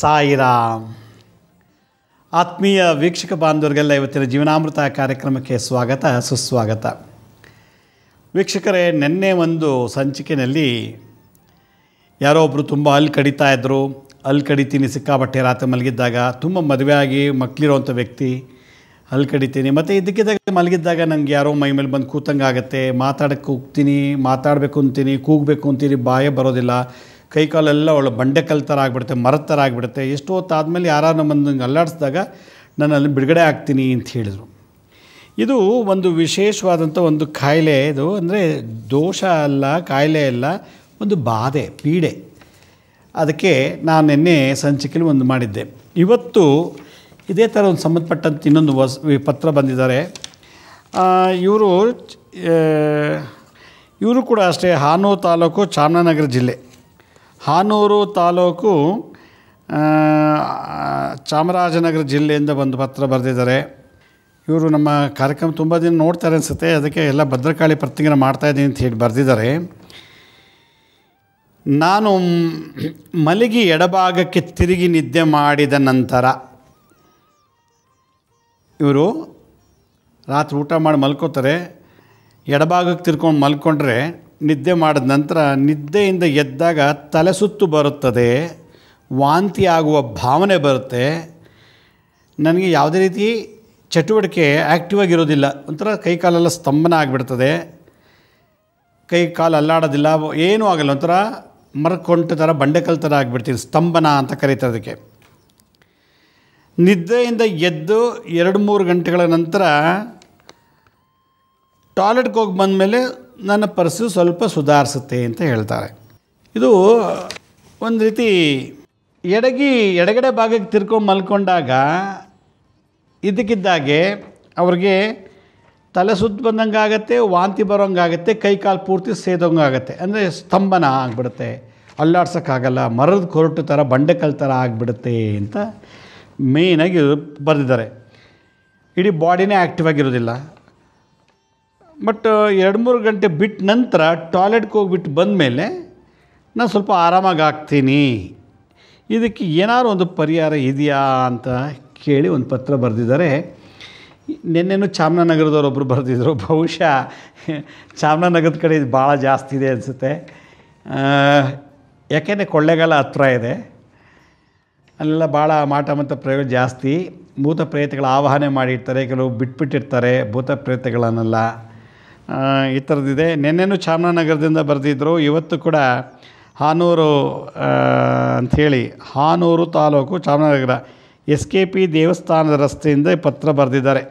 ಸಾಯಿರಾಮ್ ಆತ್ಮೀಯ ವೀಕ್ಷಕ ಬಾಂಧವರಿಗೆಲ್ಲ ಇವತ್ತಿನ ಜೀವನಾಮೃತ ಕಾರ್ಯಕ್ರಮಕ್ಕೆ ಸ್ವಾಗತ ಸುಸ್ವಾಗತ ವೀಕ್ಷಕರೇ ನೆನ್ನೆ ಒಂದು ಸಂಚಿಕೆಯಲ್ಲಿ ಯಾರೋ ಒಬ್ಬರು ತುಂಬ ಅಲ್ಲಿ ಕಡಿತಾ ಇದ್ದರು ಅಲ್ಲಿ ಕಡಿತೀನಿ ಸಿಕ್ಕಾಬಟ್ಟೆ ರಾತ್ರಿ ಮಲಗಿದ್ದಾಗ ತುಂಬ ಮದುವೆಯಾಗಿ ಮಕ್ಕಳಿರೋವಂಥ ವ್ಯಕ್ತಿ ಅಲ್ಲಿ ಕಡಿತೀನಿ ಮತ್ತು ಇದಕ್ಕಿದ್ದಾಗ ಮಲಗಿದ್ದಾಗ ನನಗೆ ಯಾರೋ ಮೈ ಮೇಲೆ ಬಂದು ಕೂತಂಗೆ ಆಗುತ್ತೆ ಮಾತಾಡೋಕ್ಕೆ ಮಾತಾಡಬೇಕು ಅಂತೀನಿ ಕೂಗಬೇಕು ಅಂತೀನಿ ಬಾಯೇ ಬರೋದಿಲ್ಲ ಕೈ ಕಾಲೆಲ್ಲ ಒಳ್ಳೆ ಬಂಡೆಕಲ್ ಥರ ಆಗಿಬಿಡುತ್ತೆ ಮರದ ಥರ ಆಗಿಬಿಡುತ್ತೆ ಎಷ್ಟು ಹೊತ್ತಾದಮೇಲೆ ಯಾರು ನಮ್ಮನ್ನು ಅಲ್ಲಾಡಿಸಿದಾಗ ನಾನು ಅಲ್ಲಿ ಬಿಡುಗಡೆ ಆಗ್ತೀನಿ ಅಂತ ಹೇಳಿದರು ಇದು ಒಂದು ವಿಶೇಷವಾದಂಥ ಒಂದು ಕಾಯಿಲೆ ಇದು ಅಂದರೆ ದೋಷ ಅಲ್ಲ ಕಾಯಿಲೆ ಅಲ್ಲ ಒಂದು ಬಾಧೆ ಪೀಡೆ ಅದಕ್ಕೆ ನಾನು ನಿನ್ನೆ ಸಂಚಿಕೆಯಲ್ಲಿ ಒಂದು ಮಾಡಿದ್ದೆ ಇವತ್ತು ಇದೇ ಥರ ಒಂದು ಸಂಬಂಧಪಟ್ಟಂಥ ಇನ್ನೊಂದು ವಿ ಪತ್ರ ಬಂದಿದ್ದಾರೆ ಇವರು ಇವರು ಕೂಡ ಅಷ್ಟೇ ಹಾನೂರು ತಾಲೂಕು ಚಾಮರಾಜನಗರ ಜಿಲ್ಲೆ ಹಾನೂರು ತಾಲೂಕು ಚಾಮರಾಜನಗರ ಜಿಲ್ಲೆಯಿಂದ ಬಂದು ಪತ್ರ ಬರೆದಿದ್ದಾರೆ ಇವರು ನಮ್ಮ ಕಾರ್ಯಕ್ರಮ ತುಂಬ ದಿನ ನೋಡ್ತಾರೆ ಅನಿಸುತ್ತೆ ಅದಕ್ಕೆ ಎಲ್ಲ ಭದ್ರಕಾಳಿ ಪ್ರತಿಜ್ಞೆ ಮಾಡ್ತಾಯಿದ್ದೀನಿ ಅಂತ ಹೇಳಿ ಬರೆದಿದ್ದಾರೆ ನಾನು ಮಲಗಿ ಎಡಭಾಗಕ್ಕೆ ತಿರುಗಿ ನಿದ್ದೆ ಮಾಡಿದ ನಂತರ ಇವರು ರಾತ್ರಿ ಊಟ ಮಾಡಿ ಮಲ್ಕೋತಾರೆ ಎಡಭಾಗಕ್ಕೆ ತಿರ್ಕೊಂಡು ಮಲ್ಕೊಂಡ್ರೆ ನಿದ್ದೆ ಮಾಡಿದ ನಂತರ ನಿದ್ದೆಯಿಂದ ಎದ್ದಾಗ ತಲೆ ಸುತ್ತು ಬರುತ್ತದೆ ವಾಂತಿ ಆಗುವ ಭಾವನೆ ಬರುತ್ತೆ ನನಗೆ ಯಾವುದೇ ರೀತಿ ಚಟುವಟಿಕೆ ಆ್ಯಕ್ಟಿವ್ ಆಗಿರೋದಿಲ್ಲ ಒಂಥರ ಕಾಲೆಲ್ಲ ಸ್ತಂಭನ ಆಗಿಬಿಡ್ತದೆ ಕೈ ಕಾಲು ಅಲ್ಲಾಡೋದಿಲ್ಲ ಏನೂ ಆಗಲ್ಲ ಒಂಥರ ಮರಕೊಂಟ ಥರ ಬಂಡೆಕಲ್ ಥರ ಆಗಿಬಿಡ್ತೀನಿ ಸ್ತಂಭನ ಅಂತ ಕರೀತಾರೆ ಅದಕ್ಕೆ ನಿದ್ದೆಯಿಂದ ಎದ್ದು ಎರಡು ಮೂರು ಗಂಟೆಗಳ ನಂತರ ಟಾಯ್ಲೆಟ್ಗೆ ಹೋಗಿ ಬಂದಮೇಲೆ ನನ್ನ ಪರಿಸ್ಥಿತಿ ಸ್ವಲ್ಪ ಸುಧಾರಿಸುತ್ತೆ ಅಂತ ಹೇಳ್ತಾರೆ ಇದು ಒಂದು ರೀತಿ ಎಡಗಿ ಎಡಗಡೆ ಭಾಗಕ್ಕೆ ತಿರ್ಕೊಂಡು ಮಲ್ಕೊಂಡಾಗ ಇದಕ್ಕಿದ್ದಾಗೆ ಅವ್ರಿಗೆ ತಲೆ ಸುತ್ತ ಬಂದಂಗೆ ಆಗುತ್ತೆ ವಾಂತಿ ಬರೋಂಗಾಗುತ್ತೆ ಕೈ ಕಾಲು ಪೂರ್ತಿ ಸೇದೋಂಗಾಗುತ್ತೆ ಅಂದರೆ ಸ್ತಂಭನ ಆಗಿಬಿಡುತ್ತೆ ಅಲ್ಲಾಡ್ಸೋಕ್ಕಾಗಲ್ಲ ಮರದ ಕೊರಟು ಥರ ಬಂಡೆಕಲ್ ಥರ ಆಗಿಬಿಡುತ್ತೆ ಅಂತ ಮೇಯ್ನಾಗಿ ಬರೆದಿದ್ದಾರೆ ಇಡೀ ಬಾಡಿನೇ ಆ್ಯಕ್ಟಿವ್ ಆಗಿರೋದಿಲ್ಲ ಬಟ್ uh, ಎರಡು ಮೂರು ಗಂಟೆ ಬಿಟ್ಟ ನಂತರ ಟಾಯ್ಲೆಟ್ಗೆ ಹೋಗ್ಬಿಟ್ಟು ಮೇಲೆ ನಾನು ಸ್ವಲ್ಪ ಆರಾಮಾಗಿ ಆಗ್ತೀನಿ ಇದಕ್ಕೆ ಏನಾದ್ರು ಒಂದು ಪರಿಹಾರ ಇದೆಯಾ ಅಂತ ಕೇಳಿ ಒಂದು ಪತ್ರ ಬರೆದಿದ್ದಾರೆ ನಿನ್ನೆನೂ ಚಾಮರಾಜನಗರದವರೊಬ್ಬರು ಬರೆದಿದ್ದರು ಬಹುಶಃ ಚಾಮರಾಜನಗರದ ಕಡೆ ಇದು ಭಾಳ ಜಾಸ್ತಿ ಇದೆ ಅನಿಸುತ್ತೆ ಯಾಕೆಂದರೆ ಕೊಳ್ಳೆಗಾಲ ಹತ್ರ ಇದೆ ಅಲ್ಲೆಲ್ಲ ಭಾಳ ಮಾಟ ಮತ್ತು ಪ್ರಯೋಗ ಜಾಸ್ತಿ ಭೂತ ಪ್ರೇತಗಳ ಆವಾಹನೆ ಮಾಡಿರ್ತಾರೆ ಕೆಲವು ಬಿಟ್ಬಿಟ್ಟಿರ್ತಾರೆ ಭೂತ ಪ್ರೇತಗಳನ್ನೆಲ್ಲ ಈ ಥರದ್ದಿದೆ ನಿನ್ನೆನೂ ಚಾಮರಾಜನಗರದಿಂದ ಬರೆದಿದ್ರು ಇವತ್ತು ಕೂಡ ಹಾನೂರು ಅಂಥೇಳಿ Hanur taluk Chamarajanagar S K P ದೇವಸ್ಥಾನದ ರಸ್ತೆಯಿಂದ ಪತ್ರ ಬರೆದಿದ್ದಾರೆ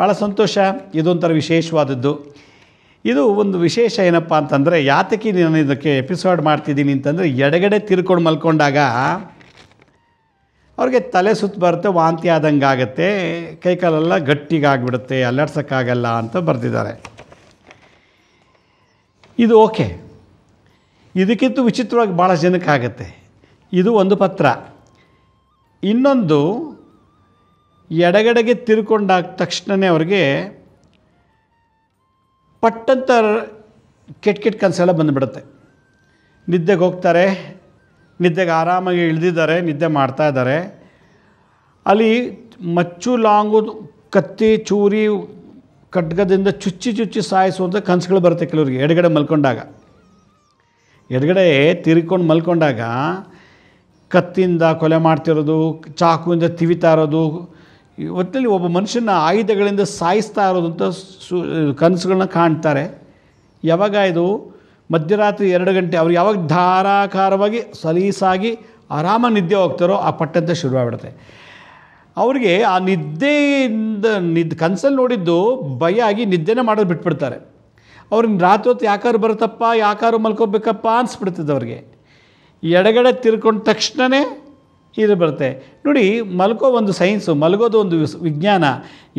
ಭಾಳ ಸಂತೋಷ ಇದೊಂಥರ ವಿಶೇಷವಾದದ್ದು ಇದು ಒಂದು ವಿಶೇಷ ಏನಪ್ಪ ಅಂತಂದರೆ ಯಾತಕಿ ನಾನು ಇದಕ್ಕೆ ಎಪಿಸೋಡ್ ಮಾಡ್ತಿದ್ದೀನಿ ಅಂತಂದರೆ ಎಡಗಡೆ ತಿರ್ಕೊಂಡು ಮಲ್ಕೊಂಡಾಗ ಅವ್ರಿಗೆ ತಲೆ ಸುತ್ತ ಬರುತ್ತೆ ವಾಂತಿ ಆದಂಗೆ ಆಗುತ್ತೆ ಕೈಕಾಲೆಲ್ಲ ಗಟ್ಟಿಗಾಗ್ಬಿಡುತ್ತೆ ಅಲ್ಲಾಡ್ಸೋಕ್ಕಾಗಲ್ಲ ಅಂತ ಬರೆದಿದ್ದಾರೆ ಇದು ಓಕೆ ಇದಕ್ಕಿಂತ ವಿಚಿತ್ರವಾಗಿ ಭಾಳ ಜನಕ್ಕಾಗತ್ತೆ ಇದು ಒಂದು ಪತ್ರ ಇನ್ನೊಂದು ಎಡಗಡೆಗೆ ತಿರ್ಕೊಂಡಾಗ ತಕ್ಷಣವೇ ಅವ್ರಿಗೆ ಪಟ್ಟಂತ ಕೆಟ್ಟ ಕೆಟ್ಟ ಕನಸೆಲ್ಲ ಬಂದುಬಿಡುತ್ತೆ ನಿದ್ದೆಗೆ ಹೋಗ್ತಾರೆ ನಿದ್ದೆಗೆ ಆರಾಮಾಗಿ ಇಳಿದಿದ್ದಾರೆ ನಿದ್ದೆ ಮಾಡ್ತಾ ಇದ್ದಾರೆ ಅಲ್ಲಿ ಮಚ್ಚು ಲಾಂಗು ಕತ್ತಿ ಚೂರಿ ಖಡ್ಗದಿಂದ ಚುಚ್ಚಿ ಚುಚ್ಚಿ ಸಾಯಿಸುವಂಥ ಕನಸುಗಳು ಬರುತ್ತೆ ಕೆಲವರಿಗೆ ಎಡಗಡೆ ಮಲ್ಕೊಂಡಾಗ ಎಡಗಡೆ ತಿರ್ಕೊಂಡು ಮಲ್ಕೊಂಡಾಗ ಕತ್ತಿಯಿಂದ ಕೊಲೆ ಮಾಡ್ತಿರೋದು ಚಾಕುವಿಂದ ತಿವಿತಾ ಇರೋದು ಒಟ್ಟಿನಲ್ಲಿ ಒಬ್ಬ ಮನುಷ್ಯನ ಆಯುಧಗಳಿಂದ ಸಾಯಿಸ್ತಾ ಇರೋದಂತ ಸು ಕನಸುಗಳನ್ನ ಕಾಣ್ತಾರೆ ಯಾವಾಗ ಇದು ಮಧ್ಯರಾತ್ರಿ ಎರಡು ಗಂಟೆ ಅವ್ರು ಯಾವಾಗ ಧಾರಾಕಾರವಾಗಿ ಸಲೀಸಾಗಿ ಆರಾಮ ನಿದ್ದೆ ಹೋಗ್ತಾರೋ ಆ ಪಟ್ಟಂತೆ ಶುರುವಾಗಿಬಿಡುತ್ತೆ ಅವ್ರಿಗೆ ಆ ನಿದ್ದೆಯಿಂದ ನಿದ್ ಕನಸಲ್ಲಿ ನೋಡಿದ್ದು ಭಯ ಆಗಿ ನಿದ್ದೆನೇ ಮಾಡೋದು ಬಿಟ್ಬಿಡ್ತಾರೆ ಅವ್ರಿಗೆ ರಾತ್ರಿ ಹೊತ್ತು ಯಾಕಾರು ಬರುತ್ತಪ್ಪ ಯಾಕಾರು ಮಲ್ಕೋಬೇಕಪ್ಪ ಅನಿಸ್ಬಿಡ್ತದೆ ಅವ್ರಿಗೆ ಎಡಗಡೆ ತಿರ್ಕೊಂಡ ತಕ್ಷಣವೇ ಇದು ಬರುತ್ತೆ ನೋಡಿ ಮಲ್ಕೋ ಒಂದು ಸೈನ್ಸು ಮಲಗೋದು ಒಂದು ವಿಜ್ಞಾನ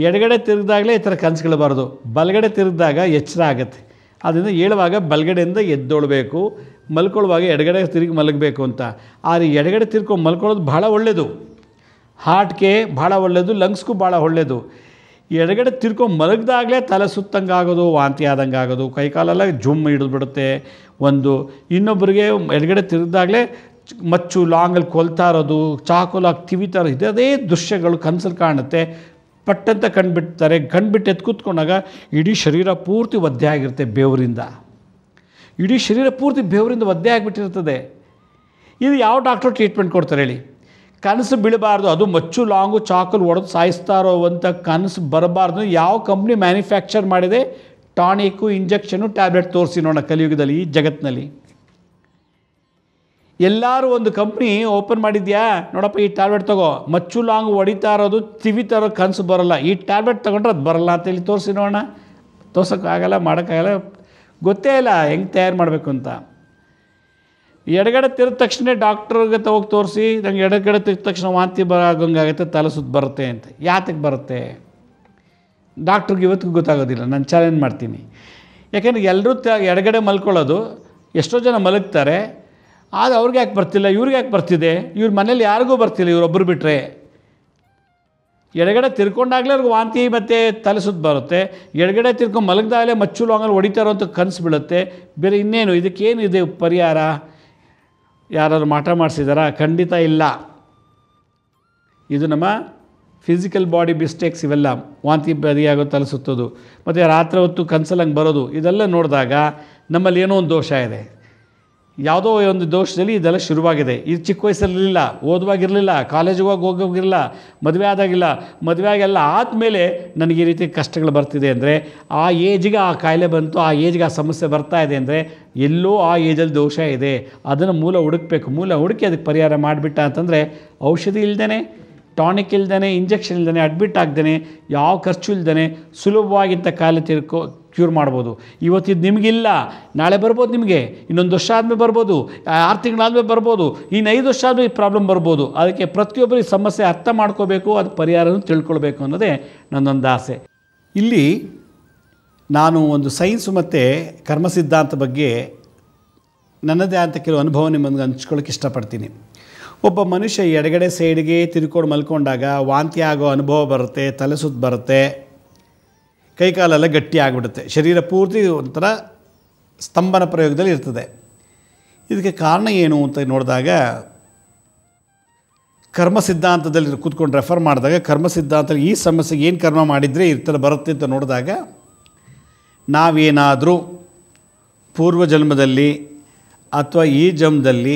ಎಡಗಡೆ ತಿರುಗಿದಾಗಲೇ ಈ ಥರ ಕನಸುಗಳು ಬರೋದು ಬಲಗಡೆ ತಿರುಗಿದಾಗ ಎಚ್ಚರ ಆಗುತ್ತೆ ಅದರಿಂದ ಏಳುವಾಗ ಬಲಗಡೆಯಿಂದ ಎದ್ದೊಳ್ಬೇಕು ಮಲ್ಕೊಳ್ಳುವಾಗ ಎಡಗಡೆ ತಿರುಗಿ ಮಲಗಬೇಕು ಅಂತ ಆದರೆ ಎಡಗಡೆ ತಿರ್ಕೊಂಡು ಮಲ್ಕೊಳ್ಳೋದು ಭಾಳ ಒಳ್ಳೆಯದು ಹಾರ್ಟ್ಗೆ ಭಾಳ ಒಳ್ಳೆಯದು ಲಂಗ್ಸ್ಗೂ ಭಾಳ ಒಳ್ಳೆಯದು ಎಡಗಡೆ ತಿರ್ಕೊಂಡು ಮಲಗ್ದಾಗಲೇ ತಲೆ ಸುತ್ತಂಗೆ ಆಗೋದು ವಾಂತಿ ಆದಂಗೆ ಆಗೋದು ಕೈಕಾಲೆಲ್ಲ ಜುಮ್ ಹಿಡಿದ್ಬಿಡುತ್ತೆ ಒಂದು ಇನ್ನೊಬ್ಬರಿಗೆ ಎಡಗಡೆ ತಿರುಗಿದಾಗಲೇ ಮಚ್ಚು ಲಾಂಗಲ್ಲಿ ಕೊಲ್ತಾ ಇರೋದು ಚಾಕುಲಾಗಿ ತಿವಿತಾ ಇರೋದು ಇದೇ ದೃಶ್ಯಗಳು ಕನಸಲ್ಲಿ ಕಾಣುತ್ತೆ ಪಟ್ಟಂತ ಕಂಡುಬಿಡ್ತಾರೆ ಕಂಡುಬಿಟ್ಟು ಎದ್ದು ಕೂತ್ಕೊಂಡಾಗ ಇಡೀ ಶರೀರ ಪೂರ್ತಿ ಒದ್ದೆ ಆಗಿರುತ್ತೆ ಬೇವರಿಂದ ಇಡೀ ಶರೀರ ಪೂರ್ತಿ ಬೇವರಿಂದ ಒದ್ದೆ ಆಗಿಬಿಟ್ಟಿರ್ತದೆ ಇದು ಯಾವ ಡಾಕ್ಟರ್ ಟ್ರೀಟ್ಮೆಂಟ್ ಕೊಡ್ತಾರೆ ಹೇಳಿ ಕನಸು ಬೀಳಬಾರ್ದು ಅದು ಮಚ್ಚು ಲಾಂಗು ಚಾಕಲ್ ಒಡೆದು ಸಾಯಿಸ್ತಾರೋ ಅಂತ ಕನಸು ಬರಬಾರ್ದು ಯಾವ ಕಂಪ್ನಿ ಮ್ಯಾನುಫ್ಯಾಕ್ಚರ್ ಮಾಡಿದೆ ಟಾನಿಕ್ಕು ಇಂಜೆಕ್ಷನು ಟ್ಯಾಬ್ಲೆಟ್ ತೋರಿಸಿ ನೋಡೋಣ ಕಲಿಯುಗದಲ್ಲಿ ಈ ಜಗತ್ತಿನಲ್ಲಿ ಎಲ್ಲರೂ ಒಂದು ಕಂಪ್ನಿ ಓಪನ್ ಮಾಡಿದ್ಯಾ ನೋಡಪ್ಪ ಈ ಟ್ಯಾಬ್ಲೆಟ್ ತಗೋ ಮಚ್ಚು ಲಾಂಗ್ ಹೊಡಿತಾ ಇರೋದು ತಿವಿತಾರೋ ಕನಸು ಬರೋಲ್ಲ ಈ ಟ್ಯಾಬ್ಲೆಟ್ ತೊಗೊಂಡ್ರೆ ಅದು ಬರಲ್ಲ ಅಂತ ಇಲ್ಲಿ ತೋರಿಸಿ ನೋಡೋಣ ತೋರ್ಸೋಕ್ಕಾಗಲ್ಲ ಮಾಡೋಕ್ಕಾಗಲ್ಲ ಗೊತ್ತೇ ಇಲ್ಲ ಹೆಂಗೆ ತಯಾರು ಮಾಡಬೇಕು ಅಂತ ಎಡಗಡೆ ತಿರುದ ತಕ್ಷಣ ಡಾಕ್ಟ್ರಿಗೆ ಹೋಗಿ ತೋರಿಸಿ ನಂಗೆ ಎಡಗಡೆ ತಿರ್ದ ತಕ್ಷಣ ವಾಂತಿ ಆಗುತ್ತೆ ತಲೆ ಸುತ್ತ ಬರುತ್ತೆ ಅಂತ ಯಾತಕ್ಕೆ ಬರುತ್ತೆ ಡಾಕ್ಟ್ರಿಗೆ ಇವತ್ತಿಗೂ ಗೊತ್ತಾಗೋದಿಲ್ಲ ನಾನು ಚಾಲೆಂಜ್ ಮಾಡ್ತೀನಿ ಯಾಕೆಂದರೆ ಎಲ್ಲರೂ ತ ಎಡಗಡೆ ಮಲ್ಕೊಳ್ಳೋದು ಎಷ್ಟೋ ಜನ ಮಲಗ್ತಾರೆ ಆದರೆ ಅವ್ರಿಗೆ ಯಾಕೆ ಬರ್ತಿಲ್ಲ ಇವ್ರಿಗೆ ಯಾಕೆ ಬರ್ತಿದೆ ಇವ್ರ ಮನೇಲಿ ಯಾರಿಗೂ ಬರ್ತಿಲ್ಲ ಇವರೊಬ್ಬರು ಬಿಟ್ಟರೆ ಎಡಗಡೆ ತಿರ್ಕೊಂಡಾಗಲೇ ಅವ್ರಿಗೆ ವಾಂತಿ ಮತ್ತು ತಲೆ ಬರುತ್ತೆ ಎಡಗಡೆ ತಿರ್ಕೊಂಡು ಮಲಗಿದಾಗಲೇ ಮಚ್ಚು ಲೋಂಗಲ್ಲಿ ಹೊಡಿತಾರೋ ಅಂತ ಕನಸು ಬೀಳುತ್ತೆ ಬೇರೆ ಇನ್ನೇನು ಇದಕ್ಕೇನಿದೆ ಪರಿಹಾರ ಯಾರಾದ್ರು ಮಾಟ ಮಾಡಿಸಿದಾರಾ ಖಂಡಿತ ಇಲ್ಲ ಇದು ನಮ್ಮ ಫಿಸಿಕಲ್ ಬಾಡಿ ಮಿಸ್ಟೇಕ್ಸ್ ಇವೆಲ್ಲ ವಾಂತಿ ಬದಿಯಾಗೋ ತಲೆಸುತ್ತೋದು ಮತ್ತು ರಾತ್ರಿ ಹೊತ್ತು ಕನ್ಸಲ್ ಹಂಗೆ ಬರೋದು ಇದೆಲ್ಲ ನೋಡಿದಾಗ ನಮ್ಮಲ್ಲಿ ಏನೋ ಒಂದು ದೋಷ ಇದೆ ಯಾವುದೋ ಒಂದು ದೋಷದಲ್ಲಿ ಇದೆಲ್ಲ ಶುರುವಾಗಿದೆ ಇದು ಚಿಕ್ಕ ವಯಸ್ಸಲ್ಲಿರಲಿಲ್ಲ ಓದುವಾಗಿರಲಿಲ್ಲ ಕಾಲೇಜಿಗೆ ಹೋಗಿ ಹೋಗೋಗಿರಲಿಲ್ಲ ಮದುವೆ ಆದಾಗಿಲ್ಲ ಮದುವೆ ಆಗೆಲ್ಲ ಆದಮೇಲೆ ನನಗೆ ಈ ರೀತಿ ಕಷ್ಟಗಳು ಬರ್ತಿದೆ ಅಂದರೆ ಆ ಏಜ್ಗೆ ಆ ಕಾಯಿಲೆ ಬಂತು ಆ ಏಜ್ಗೆ ಆ ಸಮಸ್ಯೆ ಬರ್ತಾ ಇದೆ ಅಂದರೆ ಎಲ್ಲೋ ಆ ಏಜಲ್ಲಿ ದೋಷ ಇದೆ ಅದನ್ನು ಮೂಲ ಹುಡುಕಬೇಕು ಮೂಲ ಹುಡುಕಿ ಅದಕ್ಕೆ ಪರಿಹಾರ ಮಾಡಿಬಿಟ್ಟ ಅಂತಂದರೆ ಔಷಧಿ ಇಲ್ದೇ ಟಾನಿಕ್ ಇಲ್ದೇ ಇಂಜೆಕ್ಷನ್ ಇಲ್ದೇ ಅಡ್ಮಿಟ್ ಆಗ್ದೇ ಯಾವ ಖರ್ಚು ಇಲ್ದೇ ಸುಲಭವಾಗಿಂಥ ಕಾಯಿಲೆ ತಿರುಕೋ ಕ್ಯೂರ್ ಮಾಡ್ಬೋದು ಇವತ್ತಿದು ನಿಮಗಿಲ್ಲ ನಾಳೆ ಬರ್ಬೋದು ನಿಮಗೆ ಇನ್ನೊಂದು ವರ್ಷ ಆದಮೇಲೆ ಬರ್ಬೋದು ಆರು ತಿಂಗಳಾದಮೇಲೆ ಬರ್ಬೋದು ಇನ್ನು ಐದು ವರ್ಷ ಆದಮೇಲೆ ಈ ಪ್ರಾಬ್ಲಮ್ ಬರ್ಬೋದು ಅದಕ್ಕೆ ಪ್ರತಿಯೊಬ್ಬರಿಗೆ ಸಮಸ್ಯೆ ಅರ್ಥ ಮಾಡ್ಕೋಬೇಕು ಅದು ಪರಿಹಾರನೂ ತಿಳ್ಕೊಳ್ಬೇಕು ಅನ್ನೋದೇ ನನ್ನೊಂದು ಆಸೆ ಇಲ್ಲಿ ನಾನು ಒಂದು ಸೈನ್ಸ್ ಮತ್ತು ಕರ್ಮ ಸಿದ್ಧಾಂತ ಬಗ್ಗೆ ನನ್ನದೇ ಆದ ಕೆಲವು ಅನುಭವ ನಿಮ್ಮೊಂದಿಗೆ ಹಂಚ್ಕೊಳ್ಳೋಕೆ ಇಷ್ಟಪಡ್ತೀನಿ ಒಬ್ಬ ಮನುಷ್ಯ ಎಡಗಡೆ ಸೈಡ್ಗೆ ತಿರ್ಕೊಂಡು ಮಲ್ಕೊಂಡಾಗ ವಾಂತಿ ಆಗೋ ಅನುಭವ ಬರುತ್ತೆ ತಲೆ ಬರುತ್ತೆ ಕೈಕಾಲೆಲ್ಲ ಗಟ್ಟಿ ಆಗಿಬಿಡುತ್ತೆ ಶರೀರ ಪೂರ್ತಿ ಒಂಥರ ಸ್ತಂಭನ ಪ್ರಯೋಗದಲ್ಲಿ ಇರ್ತದೆ ಇದಕ್ಕೆ ಕಾರಣ ಏನು ಅಂತ ನೋಡಿದಾಗ ಕರ್ಮ ಸಿದ್ಧಾಂತದಲ್ಲಿ ಕೂತ್ಕೊಂಡು ರೆಫರ್ ಮಾಡಿದಾಗ ಕರ್ಮ ಸಿದ್ಧಾಂತದಲ್ಲಿ ಈ ಸಮಸ್ಯೆಗೆ ಏನು ಕರ್ಮ ಮಾಡಿದರೆ ಈ ಥರ ಬರುತ್ತೆ ಅಂತ ನೋಡಿದಾಗ ನಾವೇನಾದರೂ ಪೂರ್ವ ಜನ್ಮದಲ್ಲಿ ಅಥವಾ ಈ ಜನ್ಮದಲ್ಲಿ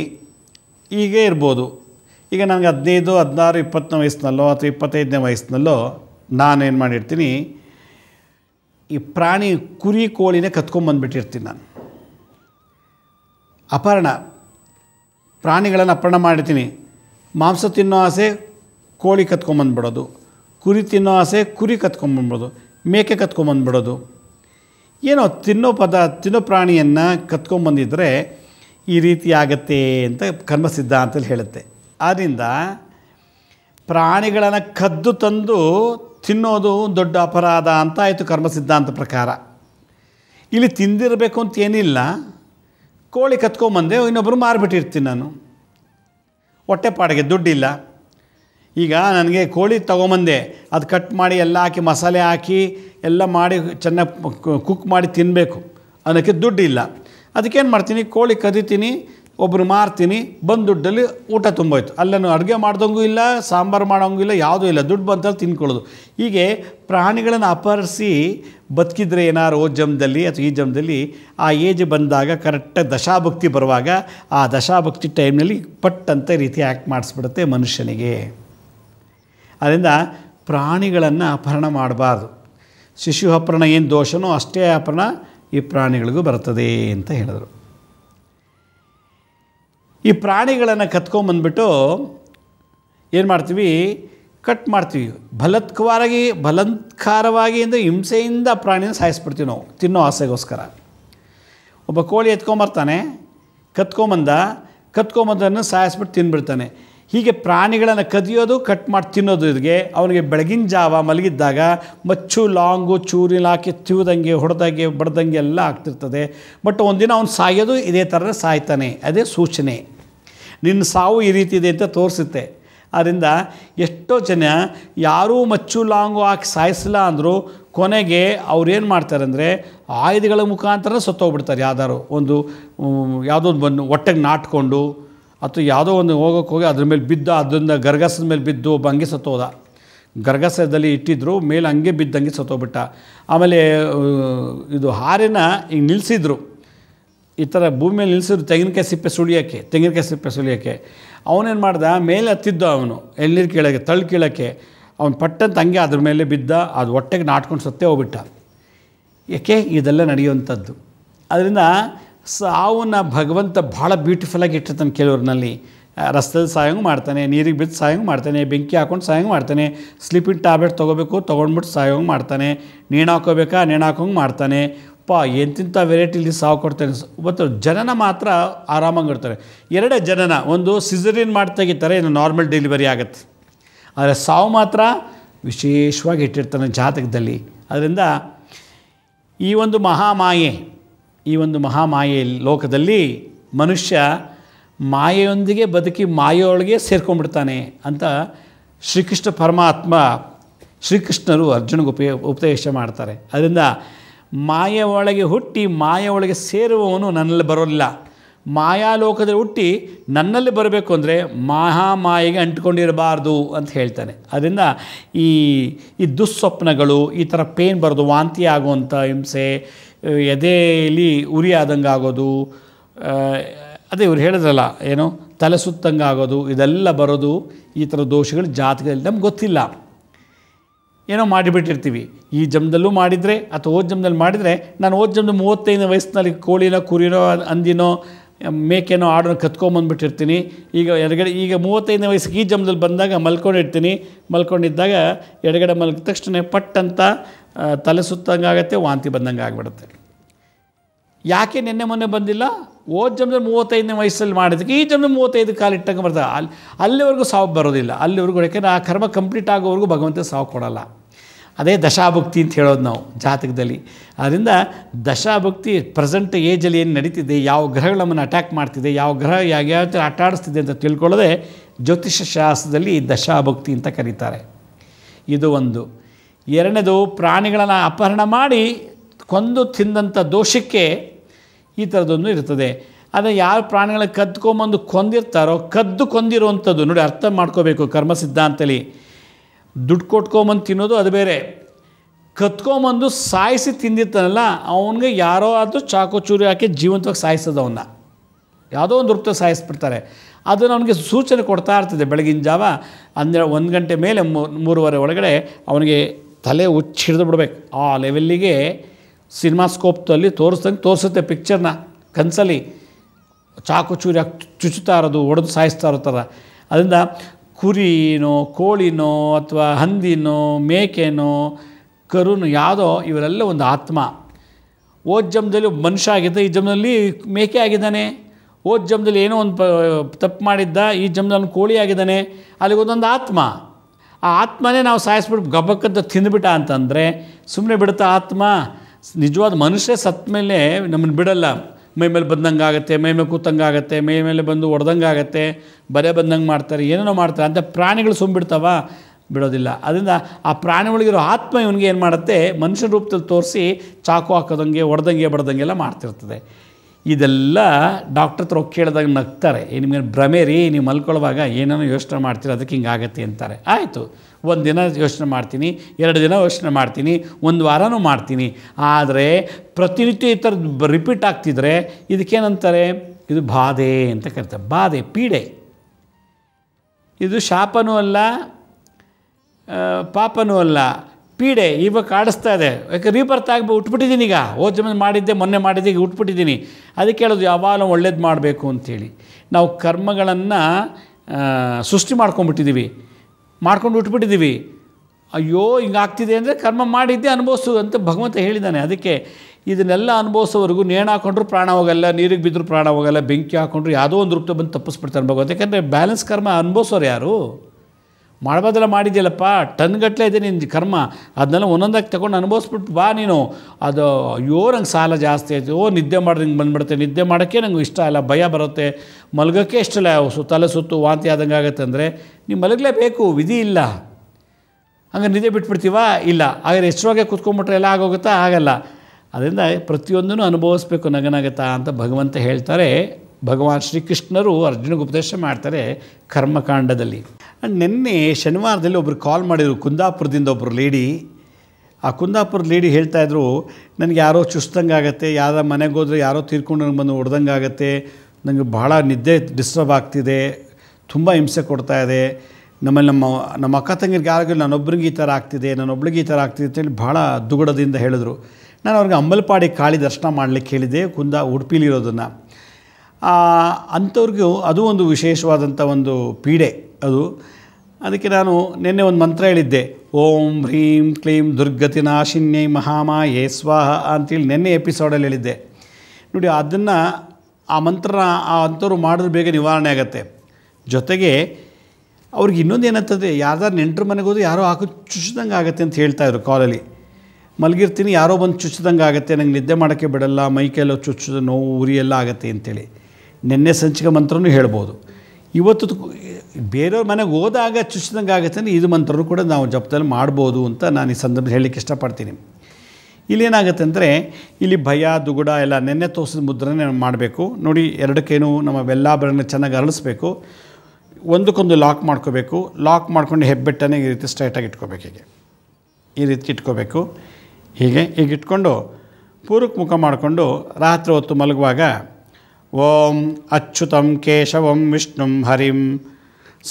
ಈಗೇ ಇರ್ಬೋದು ಈಗ ನನಗೆ ಹದಿನೈದು ಹದಿನಾರು ಇಪ್ಪತ್ತನೇ ವಯಸ್ಸಿನಲ್ಲೋ ಅಥವಾ ಇಪ್ಪತ್ತೈದನೇ ವಯಸ್ಸಿನಲ್ಲೋ ನಾನೇನು ಮಾಡಿರ್ತೀನಿ ಈ ಪ್ರಾಣಿ ಕುರಿ ಕೋಳಿನೇ ಕತ್ಕೊಂಬಂದ್ಬಿಟ್ಟಿರ್ತೀನಿ ನಾನು ಅಪರ್ಣ ಪ್ರಾಣಿಗಳನ್ನು ಅಪಹರಣ ಮಾಡಿರ್ತೀನಿ ಮಾಂಸ ತಿನ್ನೋ ಆಸೆ ಕೋಳಿ ಕತ್ಕೊಂಬಂದ್ಬಿಡೋದು ಕುರಿ ತಿನ್ನೋ ಆಸೆ ಕುರಿ ಕತ್ಕೊಂಬಂದ್ಬಿಡೋದು ಮೇಕೆ ಕತ್ಕೊಂಬಂದ್ಬಿಡೋದು ಏನೋ ತಿನ್ನೋ ಪದ ತಿನ್ನೋ ಪ್ರಾಣಿಯನ್ನು ಕತ್ಕೊಂಬಂದಿದ್ದರೆ ಈ ರೀತಿ ಆಗತ್ತೆ ಅಂತ ಕರ್ಮ ಸಿದ್ಧಾಂತದಲ್ಲಿ ಹೇಳುತ್ತೆ ಆದ್ದರಿಂದ ಪ್ರಾಣಿಗಳನ್ನು ಕದ್ದು ತಂದು ತಿನ್ನೋದು ದೊಡ್ಡ ಅಪರಾಧ ಅಂತ ಆಯಿತು ಕರ್ಮ ಸಿದ್ಧಾಂತ ಪ್ರಕಾರ ಇಲ್ಲಿ ತಿಂದಿರಬೇಕು ಅಂತ ಏನಿಲ್ಲ ಕೋಳಿ ಕತ್ಕೊಂಬಂದೆ ಇನ್ನೊಬ್ಬರು ಮಾರಿಬಿಟ್ಟಿರ್ತೀನಿ ನಾನು ಹೊಟ್ಟೆ ಪಾಡಿಗೆ ದುಡ್ಡಿಲ್ಲ ಈಗ ನನಗೆ ಕೋಳಿ ತೊಗೊಂಬಂದೆ ಅದು ಕಟ್ ಮಾಡಿ ಎಲ್ಲ ಹಾಕಿ ಮಸಾಲೆ ಹಾಕಿ ಎಲ್ಲ ಮಾಡಿ ಚೆನ್ನಾಗಿ ಕುಕ್ ಮಾಡಿ ತಿನ್ನಬೇಕು ಅದಕ್ಕೆ ದುಡ್ಡಿಲ್ಲ ಅದಕ್ಕೇನು ಮಾಡ್ತೀನಿ ಕೋಳಿ ಕದಿತೀನಿ ಒಬ್ಬರು ಮಾರ್ತೀನಿ ಬಂದು ದುಡ್ಡಲ್ಲಿ ಊಟ ತುಂಬೋಯ್ತು ಅಲ್ಲೇನು ಅಡುಗೆ ಮಾಡ್ದಂಗೂ ಇಲ್ಲ ಸಾಂಬಾರು ಮಾಡೋಂಗೂ ಇಲ್ಲ ಯಾವುದೂ ಇಲ್ಲ ದುಡ್ಡು ಬಂತಲ್ಲಿ ತಿನ್ಕೊಳ್ಳೋದು ಹೀಗೆ ಪ್ರಾಣಿಗಳನ್ನು ಅಪಹರಿಸಿ ಬದುಕಿದ್ರೆ ಏನಾದ್ರು ಓ ಜಮದಲ್ಲಿ ಅಥವಾ ಈ ಜಮದಲ್ಲಿ ಆ ಏಜ್ ಬಂದಾಗ ಕರೆಕ್ಟಾಗಿ ದಶಾಭಕ್ತಿ ಬರುವಾಗ ಆ ದಶಾಭಕ್ತಿ ಟೈಮ್ನಲ್ಲಿ ಪಟ್ಟಂತೆ ರೀತಿ ಆ್ಯಕ್ಟ್ ಮಾಡಿಸ್ಬಿಡುತ್ತೆ ಮನುಷ್ಯನಿಗೆ ಅದರಿಂದ ಪ್ರಾಣಿಗಳನ್ನು ಅಪಹರಣ ಮಾಡಬಾರ್ದು ಶಿಶು ಅಪರಣ ಏನು ದೋಷನೋ ಅಷ್ಟೇ ಅಪರಣ ಈ ಪ್ರಾಣಿಗಳಿಗೂ ಬರ್ತದೆ ಅಂತ ಹೇಳಿದರು ಈ ಪ್ರಾಣಿಗಳನ್ನು ಕತ್ಕೊಂಬಂದ್ಬಿಟ್ಟು ಏನು ಮಾಡ್ತೀವಿ ಕಟ್ ಮಾಡ್ತೀವಿ ಬಲತ್ಕಾರಾಗಿ ಬಲತ್ಕಾರವಾಗಿ ಅಂದರೆ ಹಿಂಸೆಯಿಂದ ಪ್ರಾಣಿನ ಸಾಯಿಸ್ಬಿಡ್ತೀವಿ ನಾವು ತಿನ್ನೋ ಆಸೆಗೋಸ್ಕರ ಒಬ್ಬ ಕೋಳಿ ಎತ್ಕೊಂಬರ್ತಾನೆ ಕತ್ಕೊಂಬಂದ ಕತ್ಕೊಂಬಂದನ್ನು ಸಾಯಿಸ್ಬಿಟ್ಟು ತಿನ್ಬಿಡ್ತಾನೆ ಹೀಗೆ ಪ್ರಾಣಿಗಳನ್ನು ಕದಿಯೋದು ಕಟ್ ಮಾಡಿ ತಿನ್ನೋದು ಇದಕ್ಕೆ ಅವನಿಗೆ ಬೆಳಗಿನ ಜಾವ ಮಲಗಿದ್ದಾಗ ಮಚ್ಚು ಲಾಂಗು ಚೂರಿನ ಹಾಕಿ ತಿವ್ದಂಗೆ ಹೊಡೆದಂಗೆ ಬಡ್ದಂಗೆ ಎಲ್ಲ ಆಗ್ತಿರ್ತದೆ ಬಟ್ ಒಂದಿನ ಅವ್ನು ಸಾಯೋದು ಇದೇ ಥರ ಸಾಯ್ತಾನೆ ಅದೇ ಸೂಚನೆ ನಿನ್ನ ಸಾವು ಈ ರೀತಿ ಇದೆ ಅಂತ ತೋರಿಸುತ್ತೆ ಆದ್ದರಿಂದ ಎಷ್ಟೋ ಜನ ಯಾರೂ ಮಚ್ಚು ಲಾಂಗು ಹಾಕಿ ಸಾಯಿಸಿಲ್ಲ ಅಂದರೂ ಕೊನೆಗೆ ಅವ್ರೇನು ಮಾಡ್ತಾರೆ ಅಂದರೆ ಆಯುಧಗಳ ಮುಖಾಂತರ ಸತ್ತೋಗ್ಬಿಡ್ತಾರೆ ಯಾವ್ದಾರು ಒಂದು ಯಾವುದೋ ಒಂದು ಬಂದು ಹೊಟ್ಟೆಗೆ ನಾಟ್ಕೊಂಡು ಅಥವಾ ಯಾವುದೋ ಒಂದು ಹೋಗೋಕ್ಕೆ ಹೋಗಿ ಅದ್ರ ಮೇಲೆ ಬಿದ್ದು ಅದರಿಂದ ಗರ್ಗಸದ ಮೇಲೆ ಬಿದ್ದು ಒಬ್ಬ ಹಂಗೆ ಸತ್ತೋದ ಗರ್ಗಸದಲ್ಲಿ ಇಟ್ಟಿದ್ರು ಮೇಲೆ ಹಂಗೆ ಬಿದ್ದಂಗೆ ಸತ್ತೋಗ್ಬಿಟ್ಟ ಆಮೇಲೆ ಇದು ಹಾರಿನ ಹಿಂಗೆ ನಿಲ್ಲಿಸಿದ್ರು ಈ ಥರ ಭೂಮಿಯಲ್ಲಿ ನಿಲ್ಲಿಸಿದ್ರು ತೆಂಗಿನಕಾಯಿ ಸಿಪ್ಪೆ ಸುಳಿಯೋಕ್ಕೆ ತೆಂಗಿನಕಾಯಿ ಸಿಪ್ಪೆ ಸುಳಿಯೋಕ್ಕೆ ಅವನೇನು ಮಾಡ್ದ ಮೇಲೆ ಹತ್ತಿದ್ದ ಅವನು ಎಳ್ನೀರು ಕೀಳೋಕ್ಕೆ ತಳ್ಳು ಕೀಳೋಕ್ಕೆ ಅವ್ನು ಪಟ್ಟಂತ ಹಂಗೆ ಅದ್ರ ಮೇಲೆ ಬಿದ್ದ ಅದು ಹೊಟ್ಟೆಗೆ ನಾಟ್ಕೊಂಡು ಸತ್ತೆ ಹೋಗ್ಬಿಟ್ಟ ಏಕೆ ಇದೆಲ್ಲ ನಡೆಯುವಂಥದ್ದು ಅದರಿಂದ ಸಾವನ್ನ ಭಗವಂತ ಭಾಳ ಬ್ಯೂಟಿಫುಲ್ಲಾಗಿ ಇಟ್ಟಿರ್ತಾನೆ ಕೆಲವ್ರನ್ನಲ್ಲಿ ರಸ್ತೆಯಲ್ಲಿ ಸಾಯಂಗೆ ಮಾಡ್ತಾನೆ ನೀರಿಗೆ ಬಿದ್ದು ಸಾಯಂಗೆ ಮಾಡ್ತಾನೆ ಬೆಂಕಿ ಹಾಕೊಂಡು ಸಾಯಂಗೆ ಮಾಡ್ತಾನೆ ಸ್ಲೀಪಿಂಗ್ ಟ್ಯಾಬ್ಲೆಟ್ ತೊಗೋಬೇಕು ತೊಗೊಂಡ್ಬಿಟ್ಟು ಸಾಯಂಗೆ ಮಾಡ್ತಾನೆ ನೇಣು ಹಾಕೋಬೇಕಾ ನೇಣು ಹಾಕೋಂಗೆ ಮಾಡ್ತಾನೆ ಅಪ್ಪ ಎಂತಿಂಥ ವೆರೈಟಿಲಿ ಸಾವು ಕೊಡ್ತಾನೆ ಮತ್ತು ಜನನ ಮಾತ್ರ ಆರಾಮಾಗಿ ಇರ್ತಾರೆ ಎರಡೇ ಜನನ ಒಂದು ಸಿಸರಿನ್ ಮಾಡಿ ತೆಗಿತಾರೆ ಇನ್ನು ನಾರ್ಮಲ್ ಡೆಲಿವರಿ ಆಗುತ್ತೆ ಆದರೆ ಸಾವು ಮಾತ್ರ ವಿಶೇಷವಾಗಿ ಇಟ್ಟಿರ್ತಾನೆ ಜಾತಕದಲ್ಲಿ ಅದರಿಂದ ಈ ಒಂದು ಮಹಾಮಾಯೆ ಈ ಒಂದು ಮಹಾಮಾಯೆ ಲೋಕದಲ್ಲಿ ಮನುಷ್ಯ ಮಾಯೆಯೊಂದಿಗೆ ಬದುಕಿ ಮಾಯೆಯೊಳಗೆ ಸೇರ್ಕೊಂಡ್ಬಿಡ್ತಾನೆ ಅಂತ ಶ್ರೀಕೃಷ್ಣ ಪರಮಾತ್ಮ ಶ್ರೀಕೃಷ್ಣರು ಅರ್ಜುನಿಗೆ ಉಪ ಉಪದೇಶ ಮಾಡ್ತಾರೆ ಅದರಿಂದ ಮಾಯ ಒಳಗೆ ಹುಟ್ಟಿ ಮಾಯ ಒಳಗೆ ಸೇರುವವನು ನನ್ನಲ್ಲಿ ಬರೋಲ್ಲ ಮಾಯಾಲೋಕದಲ್ಲಿ ಹುಟ್ಟಿ ನನ್ನಲ್ಲಿ ಬರಬೇಕು ಅಂದರೆ ಮಹಾಮಾಯೆಗೆ ಅಂಟ್ಕೊಂಡಿರಬಾರ್ದು ಅಂತ ಹೇಳ್ತಾನೆ ಅದರಿಂದ ಈ ಈ ದುಸ್ವಪ್ನಗಳು ಈ ಥರ ಪೇನ್ ಬರೋದು ವಾಂತಿ ಆಗುವಂಥ ಹಿಂಸೆ ಎದೆಯಲ್ಲಿ ಉರಿ ಆದಂಗೆ ಆಗೋದು ಅದೇ ಇವ್ರು ಹೇಳಿದ್ರಲ್ಲ ಏನು ತಲೆ ಸುತ್ತಂಗೆ ಆಗೋದು ಇದೆಲ್ಲ ಬರೋದು ಈ ಥರ ದೋಷಗಳು ಜಾತಕದಲ್ಲಿ ನಮ್ಗೆ ಗೊತ್ತಿಲ್ಲ ಏನೋ ಮಾಡಿಬಿಟ್ಟಿರ್ತೀವಿ ಈ ಜಮದಲ್ಲೂ ಮಾಡಿದರೆ ಅಥವಾ ಓದ್ ಜಮದಲ್ಲಿ ಮಾಡಿದರೆ ನಾನು ಓದ್ ಜಮ್ದು ಮೂವತ್ತೈದನೇ ವಯಸ್ಸಿನಲ್ಲಿ ಕೋಳಿನೋ ಕುರಿನೋ ಅಂದಿನೋ ಮೇಕೆನೋ ಆಡೋ ಕತ್ಕೊಂಬಂದ್ಬಿಟ್ಟಿರ್ತೀನಿ ಈಗ ಎಡಗಡೆ ಈಗ ಮೂವತ್ತೈದನೇ ವಯಸ್ಸಿಗೆ ಈ ಜಮದಲ್ಲಿ ಬಂದಾಗ ಮಲ್ಕೊಂಡಿರ್ತೀನಿ ಮಲ್ಕೊಂಡಿದ್ದಾಗ ಎಡಗಡೆ ಮಲ್ಗಿದ ತಕ್ಷಣ ಪಟ್ಟಂತ ತಲೆ ಸುತ್ತಂಗೆ ಆಗುತ್ತೆ ವಾಂತಿ ಬಂದಂಗೆ ಆಗಿಬಿಡುತ್ತೆ ಯಾಕೆ ನಿನ್ನೆ ಮೊನ್ನೆ ಬಂದಿಲ್ಲ ಓದ್ ಜನ ಮೂವತ್ತೈದನೇ ವಯಸ್ಸಲ್ಲಿ ಮಾಡಿದಕ್ಕೆ ಈ ಜನ್ಮದಲ್ಲಿ ಮೂವತ್ತೈದು ಕಾಲಿಟ್ಟಂಗೆ ಬರ್ತದೆ ಅಲ್ಲಿ ಅಲ್ಲಿವರೆಗೂ ಸಾವು ಬರೋದಿಲ್ಲ ಅಲ್ಲಿವರೆಗೂ ಯಾಕೆಂದರೆ ಆ ಕರ್ಮ ಕಂಪ್ಲೀಟ್ ಆಗೋವರೆಗೂ ಭಗವಂತ ಸಾವು ಕೊಡೋಲ್ಲ ಅದೇ ದಶಾಭಕ್ತಿ ಅಂತ ಹೇಳೋದು ನಾವು ಜಾತಕದಲ್ಲಿ ಆದ್ದರಿಂದ ದಶಾಭಕ್ತಿ ಪ್ರೆಸೆಂಟ್ ಏಜಲ್ಲಿ ಏನು ನಡೀತಿದೆ ಯಾವ ಗ್ರಹಗಳನ್ನು ಅಟ್ಯಾಕ್ ಮಾಡ್ತಿದೆ ಯಾವ ಗ್ರಹ ಯಾವ ಥರ ಆಟಾಡಿಸ್ತಿದೆ ಅಂತ ತಿಳ್ಕೊಳ್ಳೋದೆ ಶಾಸ್ತ್ರದಲ್ಲಿ ದಶಾಭಕ್ತಿ ಅಂತ ಕರೀತಾರೆ ಇದು ಒಂದು ಎರಡನೇದು ಪ್ರಾಣಿಗಳನ್ನು ಅಪಹರಣ ಮಾಡಿ ಕೊಂದು ತಿಂದಂಥ ದೋಷಕ್ಕೆ ಈ ಥರದೊಂದು ಇರ್ತದೆ ಆದರೆ ಯಾರು ಪ್ರಾಣಿಗಳನ್ನ ಕದ್ಕೊಂಬಂದು ಕೊಂದಿರ್ತಾರೋ ಕದ್ದು ಕೊಂದಿರುವಂಥದ್ದು ನೋಡಿ ಅರ್ಥ ಮಾಡ್ಕೋಬೇಕು ಕರ್ಮ ಸಿದ್ಧಾಂತಲಿ ದುಡ್ಡು ಕೊಟ್ಕೊಂಬಂದು ತಿನ್ನೋದು ಅದು ಬೇರೆ ಕತ್ಕೊಂಬಂದು ಸಾಯಿಸಿ ತಿಂದಿರ್ತಾನಲ್ಲ ಅವನಿಗೆ ಯಾರೋ ಆದರೂ ಚಾಕು ಚೂರಿ ಹಾಕಿ ಜೀವಂತವಾಗಿ ಸಾಯಿಸೋದು ಅವನ್ನ ಯಾವುದೋ ಒಂದು ವೃತ್ತ ಸಾಯಿಸ್ಬಿಡ್ತಾರೆ ಅದನ್ನು ಅವನಿಗೆ ಸೂಚನೆ ಕೊಡ್ತಾ ಇರ್ತದೆ ಬೆಳಗಿನ ಜಾವ ಅಂದರೆ ಒಂದು ಗಂಟೆ ಮೇಲೆ ಮೂರುವರೆ ಒಳಗಡೆ ಅವನಿಗೆ ತಲೆ ಹುಚ್ಚಿ ಬಿಡ್ಬೇಕು ಬಿಡಬೇಕು ಆ ಲೆವೆಲ್ಲಿಗೆ ಸ್ಕೋಪ್ತಲ್ಲಿ ತೋರಿಸ್ದಂಗೆ ತೋರಿಸುತ್ತೆ ಪಿಕ್ಚರ್ನ ಕನಸಲ್ಲಿ ಚಾಕು ಚೂರಿ ಚುಚ್ಚುತ್ತಾ ಇರೋದು ಒಡೆದು ಸಾಯಿಸ್ತಾ ಇರೋ ಥರ ಅದರಿಂದ ಕುರಿನೋ ಕೋಳಿನೋ ಅಥವಾ ಹಂದಿನೋ ಮೇಕೆನೋ ಕರುನೋ ಯಾವುದೋ ಇವರೆಲ್ಲ ಒಂದು ಆತ್ಮ ಓದ್ ಜಮದಲ್ಲಿ ಮನುಷ್ಯ ಆಗಿದ್ದ ಈ ಜಮ್ನಲ್ಲಿ ಮೇಕೆ ಆಗಿದ್ದಾನೆ ಓದ್ ಜಮದಲ್ಲಿ ಏನೋ ಒಂದು ತಪ್ಪು ಮಾಡಿದ್ದ ಈ ಜಮ್ದಲ್ಲಿ ಕೋಳಿ ಆಗಿದ್ದಾನೆ ಅಲ್ಲಿಗೆ ಒಂದೊಂದು ಆತ್ಮ ಆ ಆತ್ಮನೇ ನಾವು ಸಾಯಿಸ್ಬಿಟ್ಟು ಗಬ್ಬಕ್ಕಂತ ತಿಂದುಬಿಟ್ಟ ಅಂತಂದರೆ ಸುಮ್ಮನೆ ಬಿಡುತ್ತಾ ಆತ್ಮ ನಿಜವಾದ ಮನುಷ್ಯ ಸತ್ತ ಮೇಲೆ ನಮ್ಮನ್ನು ಬಿಡಲ್ಲ ಮೈ ಮೇಲೆ ಬಂದಂಗೆ ಆಗುತ್ತೆ ಮೈ ಮೇಲೆ ಕೂತಂಗೆ ಆಗುತ್ತೆ ಮೈ ಮೇಲೆ ಬಂದು ಒಡೆದಂಗೆ ಆಗುತ್ತೆ ಬರೆ ಬಂದಂಗೆ ಮಾಡ್ತಾರೆ ಏನೇನೋ ಮಾಡ್ತಾರೆ ಅಂತ ಪ್ರಾಣಿಗಳು ಸುಮ್ಬಿಡ್ತಾವ ಬಿಡೋದಿಲ್ಲ ಅದರಿಂದ ಆ ಒಳಗಿರೋ ಆತ್ಮ ಇವನಿಗೆ ಏನು ಮಾಡುತ್ತೆ ಮನುಷ್ಯನ ರೂಪದಲ್ಲಿ ತೋರಿಸಿ ಚಾಕು ಹಾಕೋದಂಗೆ ಒಡೆದಂಗೆ ಬಡ್ದಂಗೆಲ್ಲ ಮಾಡ್ತಿರ್ತದೆ ಇದೆಲ್ಲ ಡಾಕ್ಟ್ರ್ ಹತ್ರ ಹೋಗಿ ಕೇಳಿದಾಗ ನಗ್ತಾರೆ ನಿಮಗೆ ಭ್ರಮೆ ರೀ ನೀವು ಮಲ್ಕೊಳ್ಳುವಾಗ ಏನೇನೋ ಯೋಚನೆ ಮಾಡ್ತೀರ ಅದಕ್ಕೆ ಹಿಂಗಾಗತ್ತೆ ಅಂತಾರೆ ಆಯಿತು ಒಂದು ದಿನ ಯೋಚನೆ ಮಾಡ್ತೀನಿ ಎರಡು ದಿನ ಯೋಚನೆ ಮಾಡ್ತೀನಿ ಒಂದು ವಾರನೂ ಮಾಡ್ತೀನಿ ಆದರೆ ಪ್ರತಿನಿತ್ಯ ಈ ಥರದ್ದು ರಿಪೀಟ್ ಆಗ್ತಿದ್ರೆ ಇದಕ್ಕೇನಂತಾರೆ ಇದು ಬಾಧೆ ಅಂತ ಕರಿತಾರೆ ಬಾಧೆ ಪೀಡೆ ಇದು ಶಾಪನೂ ಅಲ್ಲ ಪಾಪನೂ ಅಲ್ಲ ಪೀಡೆ ಇವಾಗ ಕಾಡಿಸ್ತಾ ಇದೆ ಯಾಕೆ ರೀಬರ್ತ್ ಆಗಿ ಉಟ್ಬಿಟ್ಟಿದ್ದೀನಿ ಈಗ ಹೋದ ಜಮೀನು ಮಾಡಿದ್ದೆ ಮೊನ್ನೆ ಮಾಡಿದ್ದೆ ಈಗ ಉಟ್ಬಿಟ್ಟಿದ್ದೀನಿ ಅದಕ್ಕೆ ಹೇಳೋದು ಯಾವಾಗ ಒಳ್ಳೇದು ಮಾಡಬೇಕು ಅಂಥೇಳಿ ನಾವು ಕರ್ಮಗಳನ್ನು ಸೃಷ್ಟಿ ಮಾಡ್ಕೊಂಡ್ಬಿಟ್ಟಿದ್ದೀವಿ ಮಾಡ್ಕೊಂಡು ಉಟ್ಬಿಟ್ಟಿದ್ದೀವಿ ಅಯ್ಯೋ ಆಗ್ತಿದೆ ಅಂದರೆ ಕರ್ಮ ಮಾಡಿದ್ದೆ ಅನುಭವಿಸು ಅಂತ ಭಗವಂತ ಹೇಳಿದ್ದಾನೆ ಅದಕ್ಕೆ ಇದನ್ನೆಲ್ಲ ಅನುಭವಿಸೋವರೆಗೂ ನೇಣು ಹಾಕೊಂಡ್ರು ಪ್ರಾಣ ಹೋಗಲ್ಲ ನೀರಿಗೆ ಬಿದ್ದರೂ ಪ್ರಾಣ ಹೋಗಲ್ಲ ಬೆಂಕಿ ಹಾಕೊಂಡ್ರು ಯಾವುದೋ ಒಂದು ರೂಪದ ಬಂದು ತಪ್ಪಿಸ್ಬಿಡ್ತಾರೆ ಭಗವಂತ ಯಾಕೆಂದರೆ ಬ್ಯಾಲೆನ್ಸ್ ಕರ್ಮ ಅನುಭವಿಸೋರು ಯಾರು ಮಾಡಬಾರ್ದೆಲ್ಲ ಮಾಡಿದ್ಯಲ್ಲಪ್ಪ ಟನ್ಗಟ್ಟಲೆ ಇದೆ ನಿನ್ನ ಕರ್ಮ ಅದನ್ನೆಲ್ಲ ಒಂದೊಂದಾಗಿ ತಗೊಂಡು ಅನುಭವಿಸ್ಬಿಟ್ಟು ಬಾ ನೀನು ಅದು ಅಯ್ಯೋ ನಂಗೆ ಸಾಲ ಜಾಸ್ತಿ ಆಯಿತು ಓ ನಿದ್ದೆ ಹಿಂಗೆ ಬಂದ್ಬಿಡುತ್ತೆ ನಿದ್ದೆ ಮಾಡೋಕ್ಕೆ ನಂಗೆ ಇಷ್ಟ ಇಲ್ಲ ಭಯ ಬರುತ್ತೆ ಮಲಗೋಕ್ಕೆ ಇಷ್ಟಲ್ಲ ಸು ತಲೆ ಸುತ್ತು ವಾಂತಿ ಆದಂಗೆ ಆಗುತ್ತೆ ಅಂದರೆ ನೀವು ಮಲಗಲೇಬೇಕು ವಿಧಿ ಇಲ್ಲ ಹಂಗೆ ನಿದ್ದೆ ಬಿಟ್ಬಿಡ್ತೀವಾ ಇಲ್ಲ ಆದರೆ ಎಷ್ಟರೊಳಗೆ ಕೂತ್ಕೊಂಡ್ಬಿಟ್ರೆ ಎಲ್ಲ ಆಗೋಗುತ್ತಾ ಆಗಲ್ಲ ಅದರಿಂದ ಪ್ರತಿಯೊಂದನ್ನು ಅನುಭವಿಸ್ಬೇಕು ನಗನಾಗುತ್ತಾ ಅಂತ ಭಗವಂತ ಹೇಳ್ತಾರೆ ಭಗವಾನ್ ಶ್ರೀಕೃಷ್ಣರು ಅರ್ಜುನಿಗೆ ಉಪದೇಶ ಮಾಡ್ತಾರೆ ಕರ್ಮಕಾಂಡದಲ್ಲಿ ಆ್ಯಂಡ್ ನಿನ್ನೆ ಶನಿವಾರದಲ್ಲಿ ಒಬ್ರು ಕಾಲ್ ಮಾಡಿದರು ಕುಂದಾಪುರದಿಂದ ಒಬ್ಬರು ಲೇಡಿ ಆ ಕುಂದಾಪುರ ಲೇಡಿ ಇದ್ದರು ನನಗೆ ಯಾರೋ ಚುಸ್ತಂಗೆ ಆಗುತ್ತೆ ಯಾರ ಮನೆಗೆ ಹೋದ್ರೆ ಯಾರೋ ತೀರ್ಕೊಂಡು ನನಗೆ ಬಂದು ಹೊಡೆದಂಗೆ ಆಗುತ್ತೆ ನನಗೆ ಭಾಳ ನಿದ್ದೆ ಡಿಸ್ಟರ್ಬ್ ಆಗ್ತಿದೆ ತುಂಬ ಹಿಂಸೆ ಕೊಡ್ತಾ ಇದೆ ನಮ್ಮಲ್ಲಿ ನಮ್ಮ ನಮ್ಮ ಅಕ್ಕ ತಂಗಿರಿಗೆ ಯಾರಿಗೂ ನಾನೊಬ್ಬರಿಗೆ ಈ ಥರ ಆಗ್ತಿದೆ ಒಬ್ಳಿಗೆ ಈ ಥರ ಆಗ್ತಿದೆ ಅಂತೇಳಿ ಭಾಳ ದುಗುಡದಿಂದ ಹೇಳಿದ್ರು ನಾನು ಅವ್ರಿಗೆ ಅಂಬಲ್ಪಾಡಿ ಕಾಳಿ ದರ್ಶನ ಮಾಡಲಿಕ್ಕೆ ಹೇಳಿದೆ ಕುಂದಾ ಉಡುಪಿಲಿರೋದನ್ನು ಅಂಥವ್ರಿಗೂ ಅದು ಒಂದು ವಿಶೇಷವಾದಂಥ ಒಂದು ಪೀಡೆ ಅದು ಅದಕ್ಕೆ ನಾನು ನಿನ್ನೆ ಒಂದು ಮಂತ್ರ ಹೇಳಿದ್ದೆ ಓಂ ಹ್ರೀಂ ಕ್ಲೀಂ ದುರ್ಗತಿ ನಾಶಿನ್ಯೈ ಏ ಸ್ವಾಹ ಅಂತೇಳಿ ನಿನ್ನೆ ಎಪಿಸೋಡಲ್ಲಿ ಹೇಳಿದ್ದೆ ನೋಡಿ ಅದನ್ನು ಆ ಮಂತ್ರನ ಆ ಅಂಥವ್ರು ಮಾಡಿದ್ರೆ ಬೇಗ ನಿವಾರಣೆ ಆಗುತ್ತೆ ಜೊತೆಗೆ ಅವ್ರಿಗೆ ಇನ್ನೊಂದು ಏನಂತದೆ ಯಾರ್ದಾರು ನೆಂಟ್ರ ಮನೆಗೆ ಹೋದ್ರೆ ಯಾರೋ ಹಾಕು ಚುಚ್ಚಿದಂಗೆ ಆಗುತ್ತೆ ಅಂತ ಹೇಳ್ತಾಯಿದ್ರು ಕಾಲಲ್ಲಿ ಮಲಗಿರ್ತೀನಿ ಯಾರೋ ಬಂದು ಚುಚ್ಚಿದಂಗೆ ಆಗುತ್ತೆ ನಂಗೆ ನಿದ್ದೆ ಮಾಡೋಕ್ಕೆ ಬಿಡಲ್ಲ ಮೈಕೆಲ್ಲೋ ಚುಚ್ಚಿದ ನೋವು ಉರಿ ಎಲ್ಲ ಆಗುತ್ತೆ ಅಂತೇಳಿ ನಿನ್ನೆ ಸಂಚಿಕೆ ಮಂತ್ರನೂ ಹೇಳ್ಬೋದು ಇವತ್ತು ಬೇರೆಯವ್ರ ಮನೆಗೆ ಹೋದಾಗ ಚುಚ್ಚಿದಂಗೆ ಆಗುತ್ತೆ ಇದು ಮಂತ್ರನೂ ಕೂಡ ನಾವು ಜಪದಲ್ಲಿ ಮಾಡ್ಬೋದು ಅಂತ ನಾನು ಈ ಸಂದರ್ಭದಲ್ಲಿ ಹೇಳಲಿಕ್ಕೆ ಇಷ್ಟಪಡ್ತೀನಿ ಇಲ್ಲೇನಾಗುತ್ತೆ ಅಂದರೆ ಇಲ್ಲಿ ಭಯ ದುಗುಡ ಎಲ್ಲ ನೆನ್ನೆ ತೋರಿಸಿದ ಮುದ್ರನೇ ಮಾಡಬೇಕು ನೋಡಿ ಎರಡಕ್ಕೇನು ನಮ್ಮ ಬೆಲ್ಲ ಚೆನ್ನಾಗಿ ಅರಳಿಸ್ಬೇಕು ಒಂದಕ್ಕೊಂದು ಲಾಕ್ ಮಾಡ್ಕೋಬೇಕು ಲಾಕ್ ಮಾಡ್ಕೊಂಡು ಹೆಬ್ಬೆಟ್ಟನೇ ಈ ರೀತಿ ಸ್ಟ್ರೈಟಾಗಿ ಇಟ್ಕೋಬೇಕು ಹೀಗೆ ಈ ರೀತಿ ಇಟ್ಕೋಬೇಕು ಹೀಗೆ ಹೀಗೆ ಇಟ್ಕೊಂಡು ಪೂರ್ವಕ್ಕೆ ಮುಖ ಮಾಡಿಕೊಂಡು ರಾತ್ರಿ ಹೊತ್ತು ಮಲಗುವಾಗ ॐ अच्युतं केशव विष्णु हरिं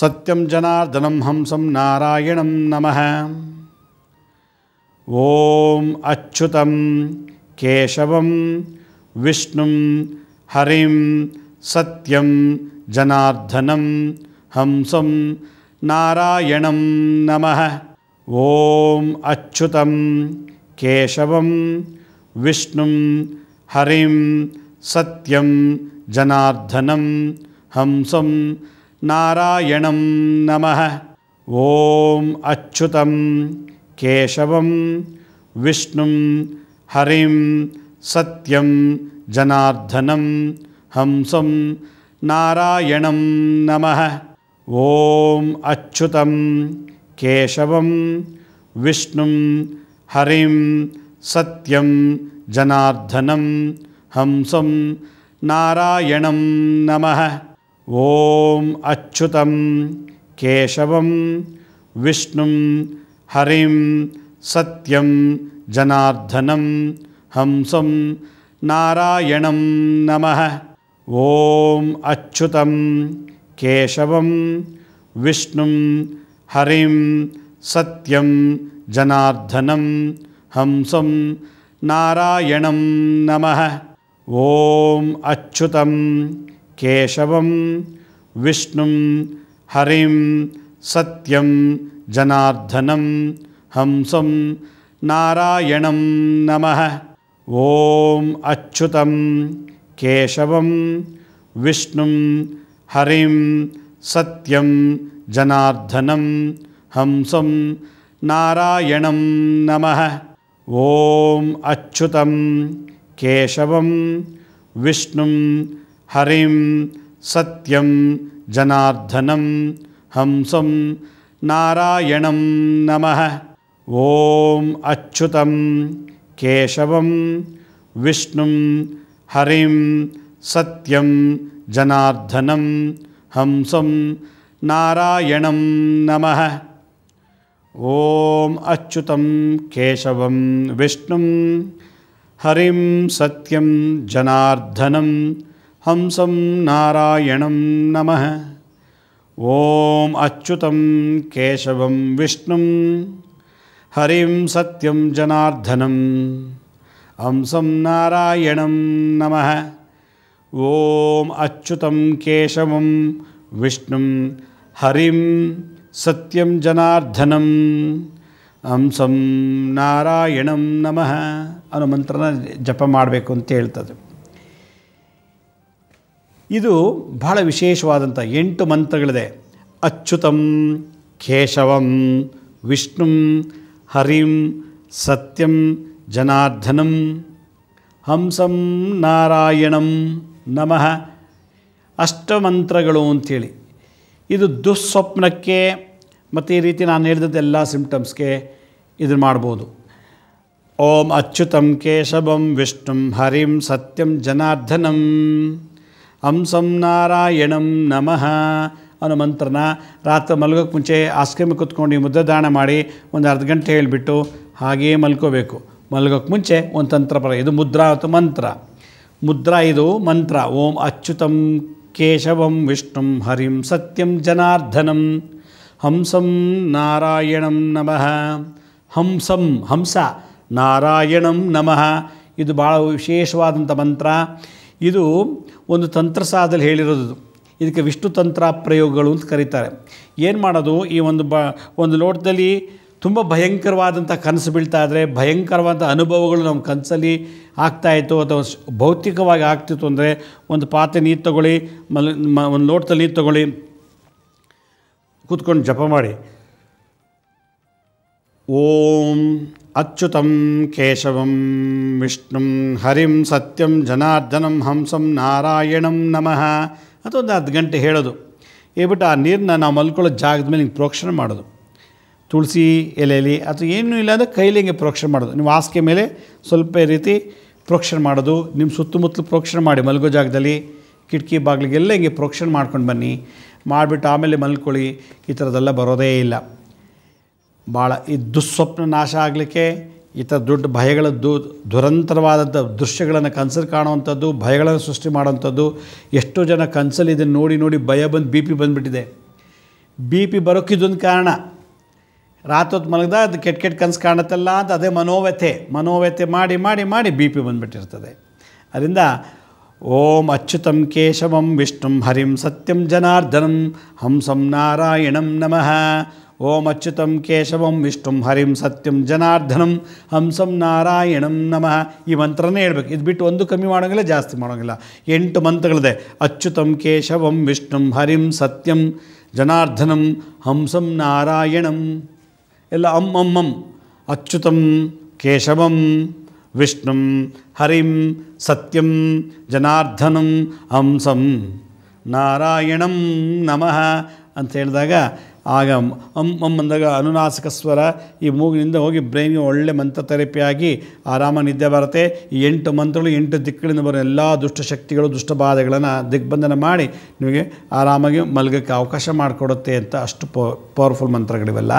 सत्यं जनार्दनं हंसं नारायणं नमः ॐ अच्युतं केशवं विष्णुं हरिं सत्यं जनार्दनं हंसं नारायणं नमः ॐ अच्युतं केशवं विष्णुं हरिं सत्यं जनार्दनं हंसं नारायणं नमः ॐ अच्युतं केशवं विष्णुं हरिं सत्यं जनार्दनं हंसं नारायणं नमः ॐ अच्युतं केशवं विष्णुं हरिं सत्यं जनार्दनं हंसं नारायणं नमः ॐ अच्युतं केशवं विष्णुं हरिं सत्यं जनार्दनं हंसं नारायणं नमः ॐ अच्युतं केशवं विष्णुं हरिं सत्यं जनार्दनं हंसं नारायणं नमः ॐ अच्युतं केशवं विष्णुं हरिं सत्यं जनार्दनं हंसं नारायणं नमः ॐ अच्युतं केशवं विष्णुं हरिं सत्यं जनार्दनं हंसं नारायणं नमः ॐ अच्युतं केशवं विष्णुं हरिं सत्यं जनार्दनं हंसं नारायणं नमः ॐ अच्युतं केशवं विष्णुं हरिं सत्यं जनार्दनं हंसं नारायणं नमः ॐ अच्युतं केशवं विष्णुं हरिं सत्यं जनार्दनं हंसं नारायणं नम ओं अच्युत केशव विष्णु हरिं सत्यं जनार्दनं हंसं नारायण नम ओं अच्युत केशव विष्णु हरिं सत्यम जनार्दनम ಹಂಸಂ ನಾರಾಯಣಂ ನಮಃ ಅನ್ನೋ ಮಂತ್ರನ ಜಪ ಮಾಡಬೇಕು ಅಂತ ಹೇಳ್ತದೆ ಇದು ಬಹಳ ವಿಶೇಷವಾದಂಥ ಎಂಟು ಮಂತ್ರಗಳಿದೆ ಅಚ್ಯುತಂ ಕೇಶವಂ ವಿಷ್ಣುಂ ಹರಿಂ ಸತ್ಯಂ ಜನಾರ್ದನಂ ಹಂಸಂ ನಾರಾಯಣಂ ನಮಃ ಅಷ್ಟಮಂತ್ರಗಳು ಅಂಥೇಳಿ ಇದು ದುಸ್ವಪ್ನಕ್ಕೆ ಮತ್ತು ಈ ರೀತಿ ನಾನು ಹೇಳಿದಂಥ ಎಲ್ಲ ಸಿಂಪ್ಟಮ್ಸ್ಗೆ ಇದನ್ನು ಮಾಡ್ಬೋದು ಓಂ ಅಚ್ಯುತಂ ಕೇಶವಂ ವಿಷ್ಣುಂ ಹರಿಂ ಸತ್ಯಂ ಜನಾರ್ಧನಂ ಹಂಸಂ ನಾರಾಯಣಂ ನಮಃ ಅನ್ನೋ ಮಂತ್ರನ ರಾತ್ರಿ ಮಲಗೋಕ್ಕೆ ಮುಂಚೆ ಆಸ್ಕ್ರೀಮ್ ಕುತ್ಕೊಂಡು ಮುದ್ದೆ ದಾನ ಮಾಡಿ ಒಂದು ಅರ್ಧ ಗಂಟೆ ಹೇಳಿಬಿಟ್ಟು ಹಾಗೇ ಮಲ್ಕೋಬೇಕು ಮಲಗೋಕ್ಕೆ ಮುಂಚೆ ಒಂದು ತಂತ್ರ ಪರ ಇದು ಮುದ್ರಾ ಅಥವಾ ಮಂತ್ರ ಮುದ್ರಾ ಇದು ಮಂತ್ರ ಓಂ ಅಚ್ಯುತಂ ಕೇಶವಂ ವಿಷ್ಣುಂ ಹರಿಂ ಸತ್ಯಂ ಜನಾರ್ಧನಂ ಹಂಸಂ ನಾರಾಯಣಂ ನಮಃ ಹಂಸಂ ಹಂಸ ನಾರಾಯಣಂ ನಮಃ ಇದು ಭಾಳ ವಿಶೇಷವಾದಂಥ ಮಂತ್ರ ಇದು ಒಂದು ತಂತ್ರಸಾದಲ್ಲಿ ಹೇಳಿರೋದು ಇದಕ್ಕೆ ವಿಷ್ಣು ತಂತ್ರ ಪ್ರಯೋಗಗಳು ಅಂತ ಕರೀತಾರೆ ಏನು ಮಾಡೋದು ಈ ಒಂದು ಬ ಒಂದು ಲೋಟದಲ್ಲಿ ತುಂಬ ಭಯಂಕರವಾದಂಥ ಕನಸು ಬೀಳ್ತಾ ಇದ್ದರೆ ಭಯಂಕರವಾದ ಅನುಭವಗಳು ನಮ್ಮ ಕನಸಲ್ಲಿ ಆಗ್ತಾಯಿತ್ತು ಅಥವಾ ಭೌತಿಕವಾಗಿ ಆಗ್ತಿತ್ತು ಅಂದರೆ ಒಂದು ಪಾತ್ರೆ ನೀರು ತಗೊಳ್ಳಿ ಮಲ್ ಒಂದು ಲೋಟದಲ್ಲಿ ನೀರು ತಗೊಳ್ಳಿ ಕೂತ್ಕೊಂಡು ಜಪ ಮಾಡಿ ಓಂ ಅಚ್ಯುತಂ ಕೇಶವಂ ವಿಷ್ಣುಂ ಹರಿಂ ಸತ್ಯಂ ಜನಾರ್ದನಂ ಹಂಸಂ ನಾರಾಯಣಂ ನಮಃ ಒಂದು ಹತ್ತು ಗಂಟೆ ಹೇಳೋದು ಹೇಳ್ಬಿಟ್ಟು ಆ ನೀರನ್ನ ನಾವು ಮಲ್ಕೊಳ್ಳೋ ಜಾಗದ ಮೇಲೆ ಹಿಂಗೆ ಪ್ರೋಕ್ಷಣೆ ಮಾಡೋದು ತುಳಸಿ ಎಲೆಯಲ್ಲಿ ಅಥವಾ ಏನೂ ಇಲ್ಲ ಅಂದರೆ ಕೈಲಿ ಹಿಂಗೆ ಪ್ರೋಕ್ಷಣೆ ಮಾಡೋದು ನೀವು ಹಾಸಿಗೆ ಮೇಲೆ ಸ್ವಲ್ಪ ರೀತಿ ಪ್ರೋಕ್ಷಣೆ ಮಾಡೋದು ನಿಮ್ಮ ಸುತ್ತಮುತ್ತಲು ಪ್ರೋಕ್ಷಣೆ ಮಾಡಿ ಮಲಗೋ ಜಾಗದಲ್ಲಿ ಕಿಟಕಿ ಬಾಗಿಲಿಗೆಲ್ಲ ಹಿಂಗೆ ಪ್ರೋಕ್ಷಣೆ ಮಾಡ್ಕೊಂಡು ಬನ್ನಿ ಮಾಡಿಬಿಟ್ಟು ಆಮೇಲೆ ಮಲ್ಕೊಳ್ಳಿ ಈ ಥರದ್ದೆಲ್ಲ ಬರೋದೇ ಇಲ್ಲ ಭಾಳ ಈ ದುಸ್ವಪ್ನ ನಾಶ ಆಗಲಿಕ್ಕೆ ಇತರ ದೊಡ್ಡ ಭಯಗಳ ದು ದುರಂತರವಾದಂಥ ದೃಶ್ಯಗಳನ್ನು ಕನಸಲ್ಲಿ ಕಾಣುವಂಥದ್ದು ಭಯಗಳನ್ನು ಸೃಷ್ಟಿ ಮಾಡೋವಂಥದ್ದು ಎಷ್ಟೋ ಜನ ಕನಸಲ್ಲಿ ಇದನ್ನು ನೋಡಿ ನೋಡಿ ಭಯ ಬಂದು ಬಿ ಪಿ ಬಂದುಬಿಟ್ಟಿದೆ ಬಿ ಪಿ ಬರೋಕ್ಕಿದ್ದೊಂದು ಕಾರಣ ರಾತ್ರಿ ಹೊತ್ತು ಮಲಗ್ದ ಅದು ಕೆಟ್ಟ ಕೆಟ್ಟ ಕನಸು ಕಾಣುತ್ತಲ್ಲ ಅಂತ ಅದೇ ಮನೋವ್ಯಥೆ ಮನೋವ್ಯಥೆ ಮಾಡಿ ಮಾಡಿ ಮಾಡಿ ಬಿ ಪಿ ಬಂದುಬಿಟ್ಟಿರ್ತದೆ ಅದರಿಂದ ಓಂ ಅಚ್ಯುತಂ ಕೇಶವಂ ವಿಷ್ಣುಂ ಹರಿಂ ಸತ್ಯಂ ಜನಾರ್ದನಂ ಹಂಸಂ ನಾರಾಯಣಂ ನಮಃ ஓம் அச்சுதம் கேசவம் விஷ்ணும் ಹರಿಂ ಸತ್ಯಂ ಜನಾರ್ದನಂ ಹಂಸಂ ನಾರಾಯಣಂ ನಮಃ ಈ ಮಂತ್ರನೇ ಹೇಳಬೇಕು ಇದು ಬಿಟ್ಟು ಒಂದು ಕಮ್ಮಿ ಮಾಡೋಂಗಿಲ್ಲ ಜಾಸ್ತಿ ಮಾಡೋಂಗಿಲ್ಲ ಎಂಟು ಮಂತ್ರಗಳಿದೆ ಅಚ್ಯುತಂ ಕೇಶವಂ ವಿಷ್ಣುಂ ಹರಿಂ ಸತ್ಯಂ ಜನಾರ್ದನಂ ಹಂಸಂ ನಾರಾಯಣಂ ಎಲ್ಲ ಅಂ ಅಂ ಅಂ ಅಚ್ಯುತಂ ಕೇಶವಂ ವಿಷ್ಣುಂ ಹರಿಂ ಸತ್ಯಂ ಜನಾರ್ದನಂ ಹಂಸಂ ನಾರಾಯಣಂ ನಮಃ ಅಂತ ಹೇಳಿದಾಗ ಆಗ ಅಮ್ ಅಂದಾಗ ಸ್ವರ ಈ ಮೂಗಿನಿಂದ ಹೋಗಿ ಬ್ರೈನ್ಗೆ ಒಳ್ಳೆ ಮಂತ್ರ ಥೆರಪಿಯಾಗಿ ಆರಾಮ ನಿದ್ದೆ ಬರುತ್ತೆ ಈ ಎಂಟು ಮಂತ್ರಗಳು ಎಂಟು ದಿಕ್ಕುಗಳಿಂದ ಬರೋ ಎಲ್ಲ ದುಷ್ಟಶಕ್ತಿಗಳು ದುಷ್ಟಬಾಧೆಗಳನ್ನು ದಿಗ್ಬಂಧನ ಮಾಡಿ ನಿಮಗೆ ಆರಾಮಾಗಿ ಮಲಗಕ್ಕೆ ಅವಕಾಶ ಮಾಡಿಕೊಡುತ್ತೆ ಅಂತ ಅಷ್ಟು ಪವರ್ಫುಲ್ ಮಂತ್ರಗಳಿವೆಲ್ಲ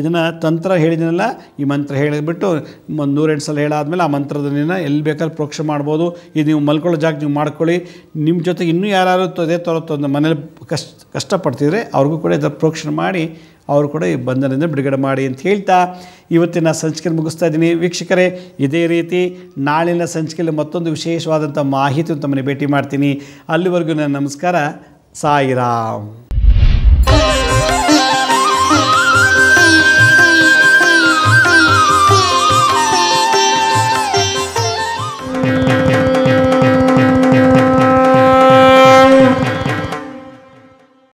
ಇದನ್ನು ತಂತ್ರ ಹೇಳಿದನಲ್ಲ ಈ ಮಂತ್ರ ಹೇಳಿಬಿಟ್ಟು ಒಂದು ನೂರೆಂಟು ಸಲ ಹೇಳಾದ್ಮೇಲೆ ಆ ಮಂತ್ರದನ್ನ ಎಲ್ಲಿ ಬೇಕಾದ್ರೂ ಪ್ರೋಕ್ಷ ಮಾಡ್ಬೋದು ಇದು ನೀವು ಮಲ್ಕೊಳ್ಳೋ ಜಾಗ ನೀವು ಮಾಡ್ಕೊಳ್ಳಿ ನಿಮ್ಮ ಜೊತೆಗೆ ಇನ್ನೂ ಯಾರು ಅದೇ ಥರ ತೊಂದರೆ ಮನೇಲಿ ಕಷ್ಟ ಕಷ್ಟಪಡ್ತಿದ್ರೆ ಅವ್ರಿಗೂ ಕೂಡ ಇದರ ಪ್ರೋಕ್ಷಣ ಮಾಡಿ ಮಾಡಿ ಅವರು ಕೂಡ ಈ ಬಂಧನದಿಂದ ಬಿಡುಗಡೆ ಮಾಡಿ ಅಂತ ಹೇಳ್ತಾ ಇವತ್ತಿನ ಸಂಚಿಕೆ ಮುಗಿಸ್ತಾ ಇದ್ದೀನಿ ವೀಕ್ಷಕರೇ ಇದೇ ರೀತಿ ನಾಳಿನ ಸಂಚಿಕೆಯಲ್ಲಿ ಮತ್ತೊಂದು ವಿಶೇಷವಾದಂಥ ಮಾಹಿತಿ ತಮ್ಮನ್ನು ಭೇಟಿ ಮಾಡ್ತೀನಿ ಅಲ್ಲಿವರೆಗೂ ನನ್ನ ನಮಸ್ಕಾರ ಸಾಯಿರಾಮ್